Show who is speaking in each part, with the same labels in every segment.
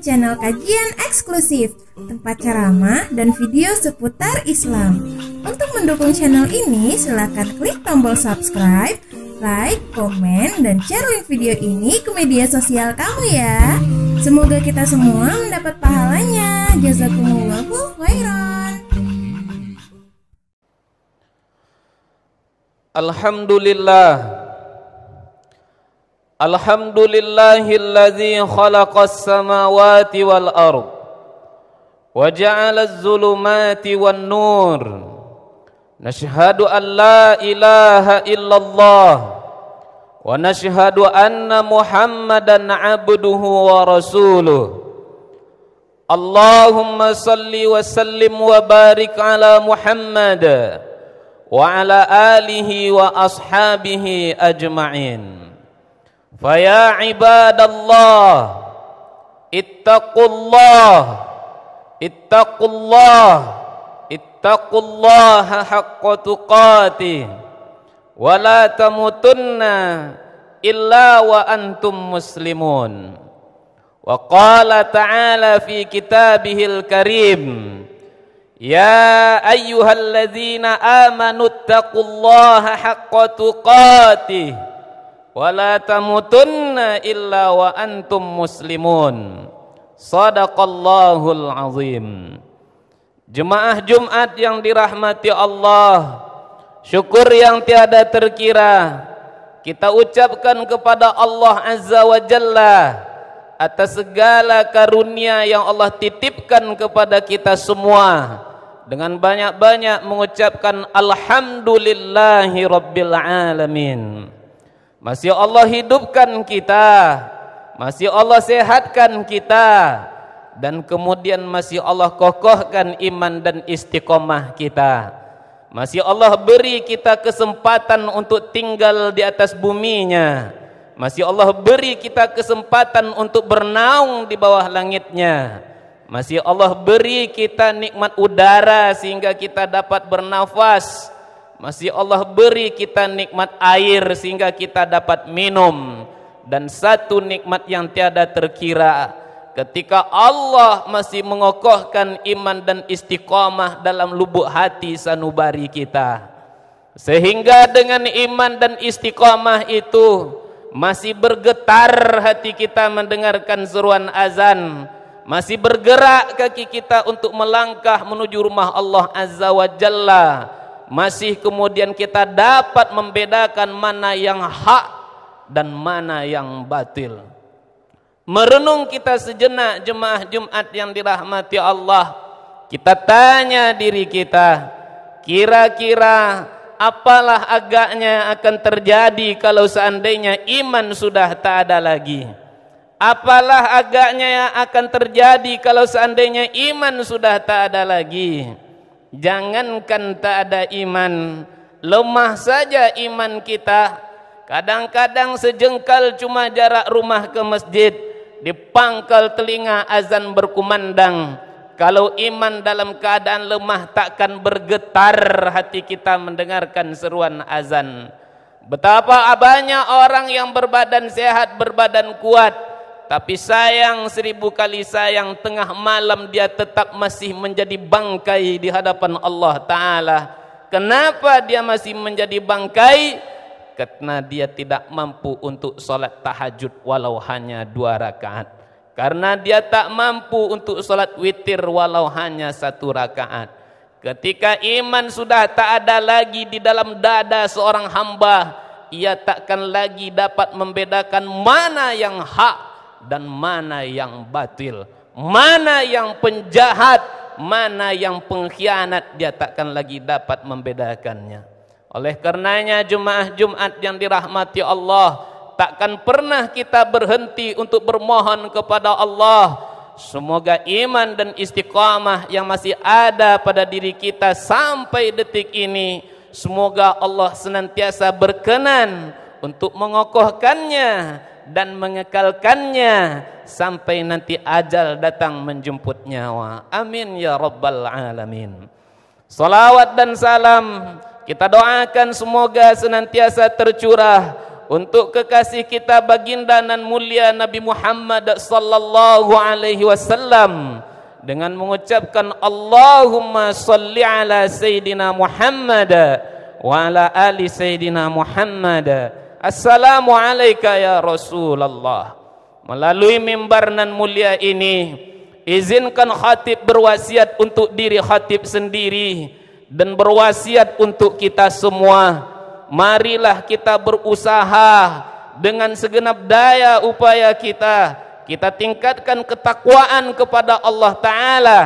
Speaker 1: channel kajian eksklusif, tempat ceramah dan video seputar Islam. Untuk mendukung channel ini, silakan klik tombol subscribe, like, komen, dan share link video ini ke media sosial kamu ya. Semoga kita semua mendapat pahalanya. Jazakumullahu khairan. Alhamdulillah. الحمد لله الذي خلق السماوات والأرض وجعل الظلمات والنور نشهد أن لا إله إلا الله ونشهد أن محمدا عبده ورسوله اللهم صل وسلم وبارك على محمد وعلى آله وأصحابه أجمعين فيا عباد الله اتقوا الله اتقوا الله اتقوا الله حق تقاته ولا تموتن إلا وأنتم مسلمون وقال تعالى في كتابه الكريم يا أيها الذين آمنوا اتقوا الله حق تقاته wala tamutunna illa wa antum muslimun sadaqallahul azim jemaah jumat yang dirahmati Allah syukur yang tiada terkira kita ucapkan kepada Allah azza wa jalla atas segala karunia yang Allah titipkan kepada kita semua dengan banyak-banyak mengucapkan alhamdulillahi alamin masih Allah hidupkan kita Masih Allah sehatkan kita Dan kemudian masih Allah kokohkan iman dan istiqomah kita Masih Allah beri kita kesempatan untuk tinggal di atas buminya Masih Allah beri kita kesempatan untuk bernaung di bawah langitnya Masih Allah beri kita nikmat udara sehingga kita dapat bernafas Masih masih Allah beri kita nikmat air sehingga kita dapat minum dan satu nikmat yang tiada terkira ketika Allah masih mengokohkan iman dan istiqamah dalam lubuk hati sanubari kita sehingga dengan iman dan istiqamah itu masih bergetar hati kita mendengarkan seruan azan masih bergerak kaki kita untuk melangkah menuju rumah Allah Azza wa Jalla masih kemudian kita dapat membedakan mana yang hak dan mana yang batil. Merenung kita sejenak jemaah Jumat yang dirahmati Allah, kita tanya diri kita, kira-kira apalah agaknya akan terjadi kalau seandainya iman sudah tak ada lagi? Apalah agaknya yang akan terjadi kalau seandainya iman sudah tak ada lagi? Jangankan tak ada iman, lemah saja iman kita. Kadang-kadang sejengkal cuma jarak rumah ke masjid, di pangkal telinga azan berkumandang. Kalau iman dalam keadaan lemah takkan bergetar hati kita mendengarkan seruan azan. Betapa abanya orang yang berbadan sehat, berbadan kuat, tapi sayang seribu kali sayang tengah malam dia tetap masih menjadi bangkai di hadapan Allah Ta'ala. Kenapa dia masih menjadi bangkai? Karena dia tidak mampu untuk solat tahajud walau hanya dua rakaat. Karena dia tak mampu untuk solat witir walau hanya satu rakaat. Ketika iman sudah tak ada lagi di dalam dada seorang hamba, ia takkan lagi dapat membedakan mana yang hak dan mana yang batil mana yang penjahat mana yang pengkhianat dia takkan lagi dapat membedakannya oleh karenanya jumaah jumat yang dirahmati Allah takkan pernah kita berhenti untuk bermohon kepada Allah Semoga iman dan istiqamah yang masih ada pada diri kita sampai detik ini Semoga Allah senantiasa berkenan untuk mengokohkannya dan mengekalkannya sampai nanti ajal datang menjemput nyawa. Amin ya rabbal alamin. Salawat dan salam kita doakan semoga senantiasa tercurah untuk kekasih kita baginda Nan mulia Nabi Muhammad sallallahu alaihi wasallam dengan mengucapkan Allahumma salli ala sayidina Muhammad wa ala ali sayidina Muhammad Assalamualaikum ya Rasulullah. Melalui mimbar nan mulia ini, izinkan khatib berwasiat untuk diri khatib sendiri dan berwasiat untuk kita semua. Marilah kita berusaha dengan segenap daya upaya kita. Kita tingkatkan ketakwaan kepada Allah Ta'ala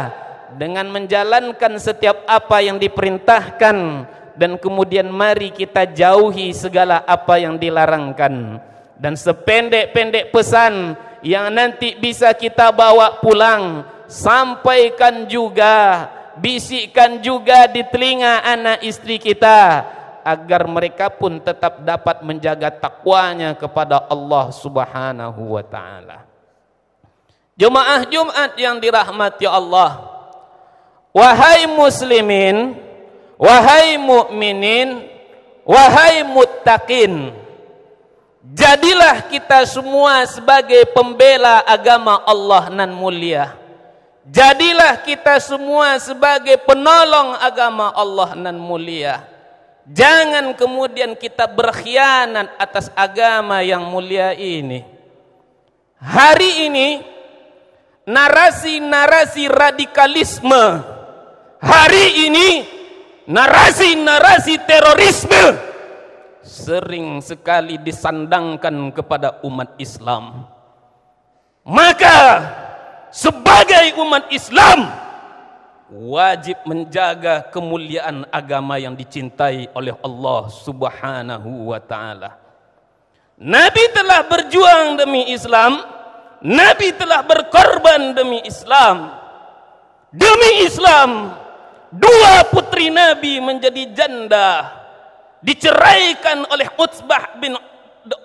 Speaker 1: dengan menjalankan setiap apa yang diperintahkan dan kemudian mari kita jauhi segala apa yang dilarangkan dan sependek-pendek pesan yang nanti bisa kita bawa pulang sampaikan juga bisikkan juga di telinga anak istri kita agar mereka pun tetap dapat menjaga takwanya kepada Allah Subhanahu wa taala. Jemaah Jumat yang dirahmati Allah. Wahai muslimin, wahai mukminin, wahai muttaqin. Jadilah kita semua sebagai pembela agama Allah nan mulia. Jadilah kita semua sebagai penolong agama Allah nan mulia. Jangan kemudian kita berkhianat atas agama yang mulia ini. Hari ini narasi-narasi radikalisme hari ini narasi-narasi terorisme sering sekali disandangkan kepada umat Islam. Maka sebagai umat Islam wajib menjaga kemuliaan agama yang dicintai oleh Allah Subhanahu wa taala. Nabi telah berjuang demi Islam, Nabi telah berkorban demi Islam. Demi Islam Dua putri Nabi menjadi janda diceraikan oleh Utsbah bin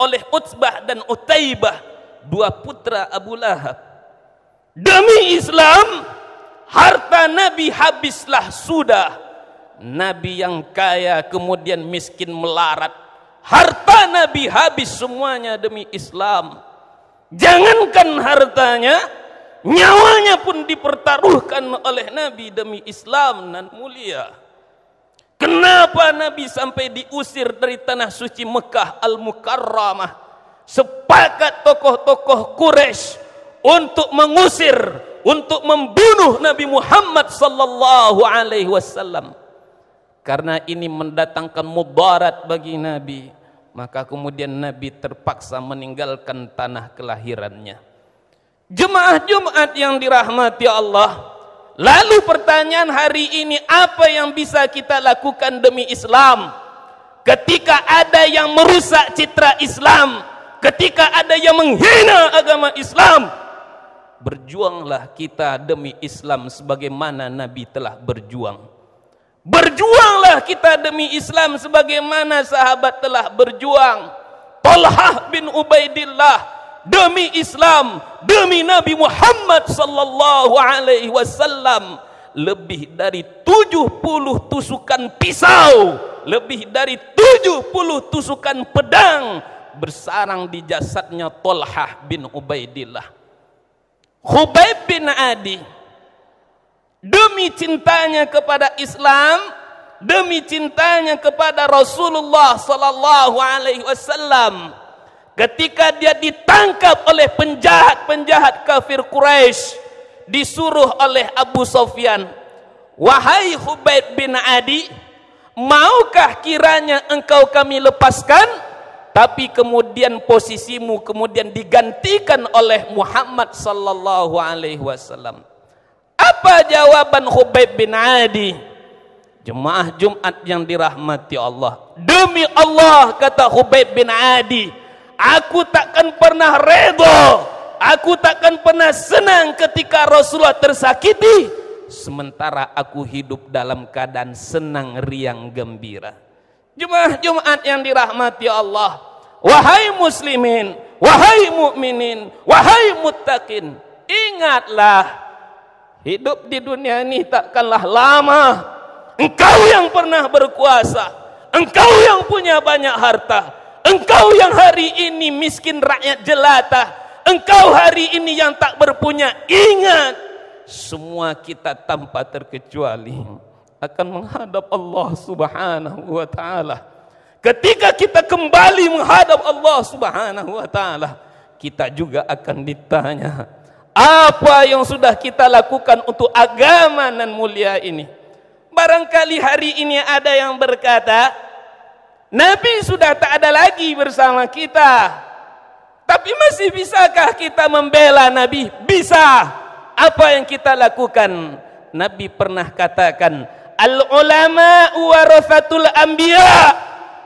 Speaker 1: oleh Utsbah dan Utaibah dua putra Abu Lahab demi Islam harta Nabi habislah sudah Nabi yang kaya kemudian miskin melarat harta Nabi habis semuanya demi Islam jangankan hartanya Nyawanya pun dipertaruhkan oleh Nabi demi Islam dan mulia. Kenapa Nabi sampai diusir dari tanah suci Mekah Al-Mukarramah? Sepakat tokoh-tokoh Quraisy untuk mengusir, untuk membunuh Nabi Muhammad sallallahu alaihi wasallam. Karena ini mendatangkan mudarat bagi Nabi, maka kemudian Nabi terpaksa meninggalkan tanah kelahirannya. Jemaah Jumat yang dirahmati Allah. Lalu pertanyaan hari ini apa yang bisa kita lakukan demi Islam? Ketika ada yang merusak citra Islam, ketika ada yang menghina agama Islam, berjuanglah kita demi Islam sebagaimana Nabi telah berjuang. Berjuanglah kita demi Islam sebagaimana sahabat telah berjuang. Tolhah bin Ubaidillah demi Islam, demi Nabi Muhammad sallallahu alaihi wasallam lebih dari 70 tusukan pisau, lebih dari 70 tusukan pedang bersarang di jasadnya Tolhah bin Ubaidillah. Khubaib bin Adi demi cintanya kepada Islam, demi cintanya kepada Rasulullah sallallahu alaihi wasallam ketika dia ditangkap oleh penjahat-penjahat kafir Quraisy disuruh oleh Abu Sufyan wahai Hubaib bin Adi maukah kiranya engkau kami lepaskan tapi kemudian posisimu kemudian digantikan oleh Muhammad sallallahu alaihi wasallam apa jawaban Hubaib bin Adi jemaah Jumat yang dirahmati Allah demi Allah kata Hubaib bin Adi aku takkan pernah redha aku takkan pernah senang ketika Rasulullah tersakiti sementara aku hidup dalam keadaan senang riang gembira jumaat jumat yang dirahmati Allah wahai muslimin wahai mukminin wahai muttaqin ingatlah hidup di dunia ini takkanlah lama engkau yang pernah berkuasa engkau yang punya banyak harta Engkau yang hari ini miskin rakyat jelata. Engkau hari ini yang tak berpunya. Ingat. Semua kita tanpa terkecuali. Akan menghadap Allah subhanahu wa ta'ala. Ketika kita kembali menghadap Allah subhanahu wa ta'ala. Kita juga akan ditanya. Apa yang sudah kita lakukan untuk agama dan mulia ini? Barangkali hari ini ada yang berkata, Nabi sudah tak ada lagi bersama kita. Tapi masih bisakah kita membela Nabi? Bisa. Apa yang kita lakukan? Nabi pernah katakan, Al-ulama warathatul anbiya.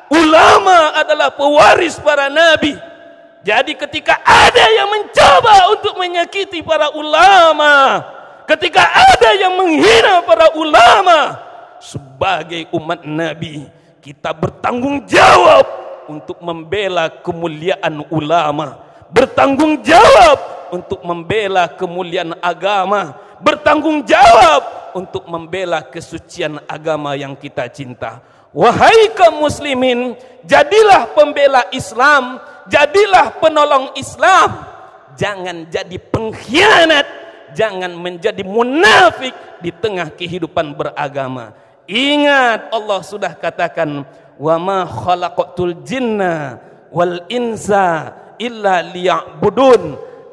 Speaker 1: Ulama adalah pewaris para Nabi. Jadi ketika ada yang mencoba untuk menyakiti para ulama, ketika ada yang menghina para ulama, sebagai umat Nabi, kita bertanggung jawab untuk membela kemuliaan ulama, bertanggung jawab untuk membela kemuliaan agama, bertanggung jawab untuk membela kesucian agama yang kita cinta. Wahai kaum muslimin, jadilah pembela Islam, jadilah penolong Islam. Jangan jadi pengkhianat, jangan menjadi munafik di tengah kehidupan beragama. Ingat Allah sudah katakan wa ma khalaqtul jinna wal insa illa liya'budun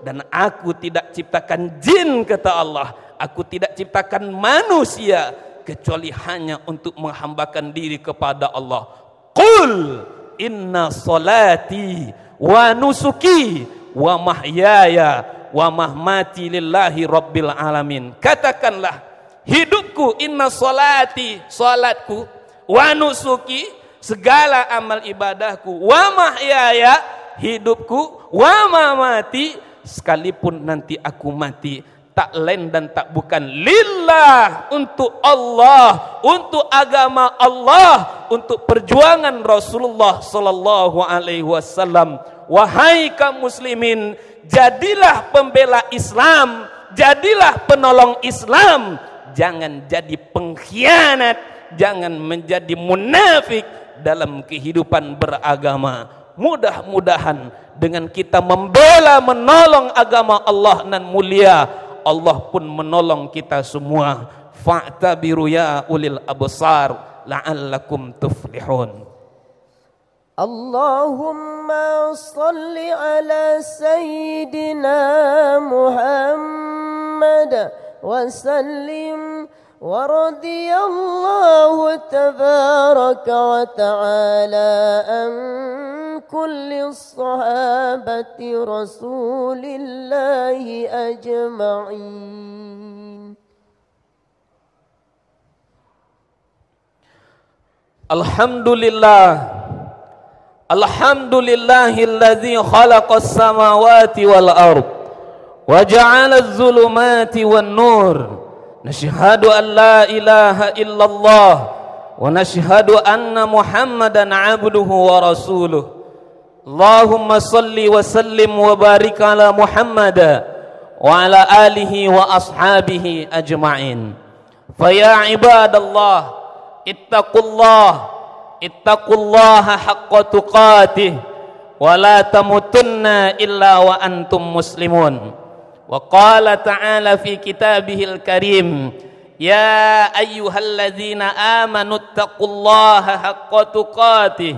Speaker 1: dan aku tidak ciptakan jin kata Allah aku tidak ciptakan manusia kecuali hanya untuk menghambakan diri kepada Allah qul inna salati wa nusuki wa mahyaya wa mahmati lillahi rabbil alamin katakanlah hidupku inna salati salatku wa nusuki segala amal ibadahku wa mahyaya hidupku wa mamati sekalipun nanti aku mati tak lain dan tak bukan lillah untuk Allah untuk agama Allah untuk perjuangan Rasulullah sallallahu alaihi wasallam wahai kaum muslimin jadilah pembela Islam jadilah penolong Islam jangan jadi pengkhianat, jangan menjadi munafik dalam kehidupan beragama. Mudah-mudahan dengan kita membela menolong agama Allah nan mulia, Allah pun menolong kita semua. Fa'tabiru ya ulil absar la'allakum tuflihun. Allahumma salli ala sayyidina Muhammad. وسلم ورضي الله تبارك وتعالى عن كل الصحابة رسول الله أجمعين الحمد لله الحمد لله الذي خلق السماوات والأرض وجعل الظلمات والنور نشهد أن لا إله إلا الله ونشهد أن محمدا عبده ورسوله اللهم صل وسلم وبارك على محمد وعلى آله وأصحابه أجمعين فيا عباد الله اتقوا الله اتقوا الله حق تقاته ولا تموتن إلا وأنتم مسلمون وقال تعالى في كتابه الكريم يا أيها الذين آمنوا اتقوا الله حق تقاته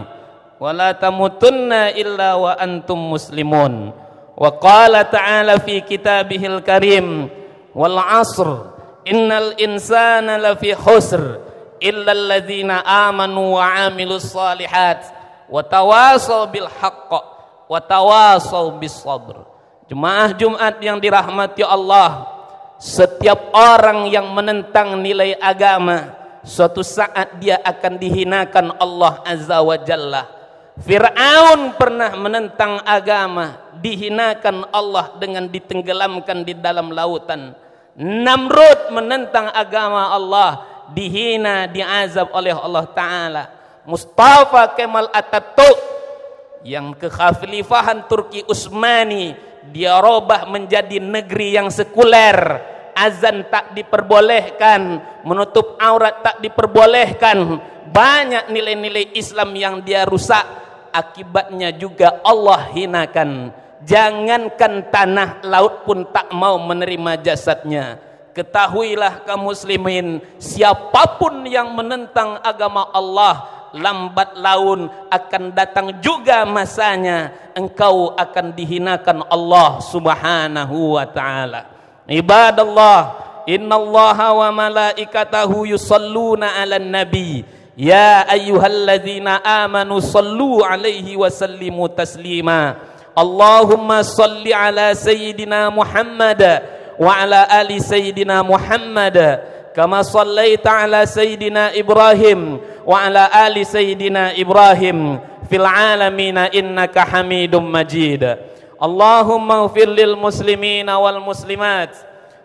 Speaker 1: ولا تموتن إلا وأنتم مسلمون وقال تعالى في كتابه الكريم والعصر إن الإنسان لفي خسر إلا الذين آمنوا وعملوا الصالحات وتواصوا بالحق وتواصوا بالصبر Jemaah Jumat yang dirahmati Allah, setiap orang yang menentang nilai agama, suatu saat dia akan dihinakan Allah Azza wa Jalla. Fir'aun pernah menentang agama, dihinakan Allah dengan ditenggelamkan di dalam lautan. Namrud menentang agama Allah, dihina, diazab oleh Allah Ta'ala. Mustafa Kemal Atatürk yang kekhafilifahan Turki Utsmani dia robah menjadi negeri yang sekuler azan tak diperbolehkan menutup aurat tak diperbolehkan banyak nilai-nilai Islam yang dia rusak akibatnya juga Allah hinakan jangankan tanah laut pun tak mau menerima jasadnya ketahuilah kaum muslimin siapapun yang menentang agama Allah lambat laun akan datang juga masanya engkau akan dihinakan Allah Subhanahu wa taala. Ibadallah, innallaha wa malaikatahu yusalluna 'alan nabi. Ya ayyuhalladzina amanu sallu 'alaihi wa sallimu taslima. Allahumma salli 'ala sayyidina Muhammad wa 'ala ali sayyidina Muhammad. كما صليت على سيدنا إبراهيم وعلى آل سيدنا إبراهيم في العالمين إنك حميد مجيد اللهم اغفر للمسلمين والمسلمات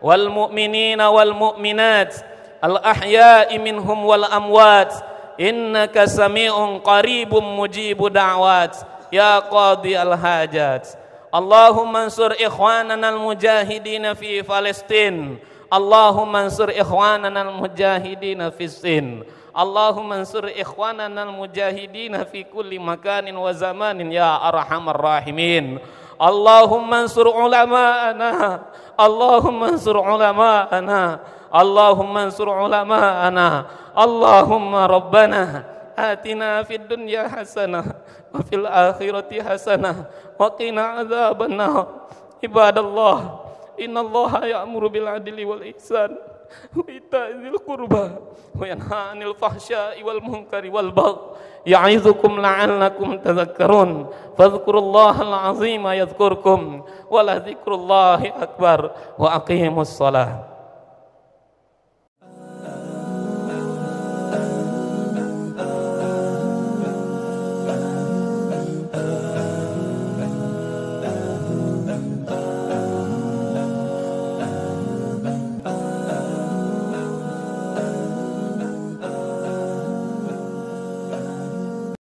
Speaker 1: والمؤمنين والمؤمنات الأحياء منهم والأموات إنك سميع قريب مجيب دعوات يا قاضي الحاجات اللهم انصر إخواننا المجاهدين في فلسطين Allahumma ansur ikhwanana al-mujahidina fisin Allahumma ansur ikhwanana al-mujahidina fi kulli makanin wa zamanin ya arhamar rahimin Allahumma ansur ulama'ana Allahumma ansur ulama'ana Allahumma ansur ulama'ana Allahumma rabbana آتنا في الدنيا حسنة وفي الآخرة حسنة وقنا عذاب النار عباد الله إن الله يأمر بالعدل والإحسان وإيتاء ذي القربى وينهى عن الفحشاء والمنكر والبغي يعظكم لعلكم تذكرون فاذكروا الله العظيم يذكركم ولذكر الله أكبر وأقيموا الصلاة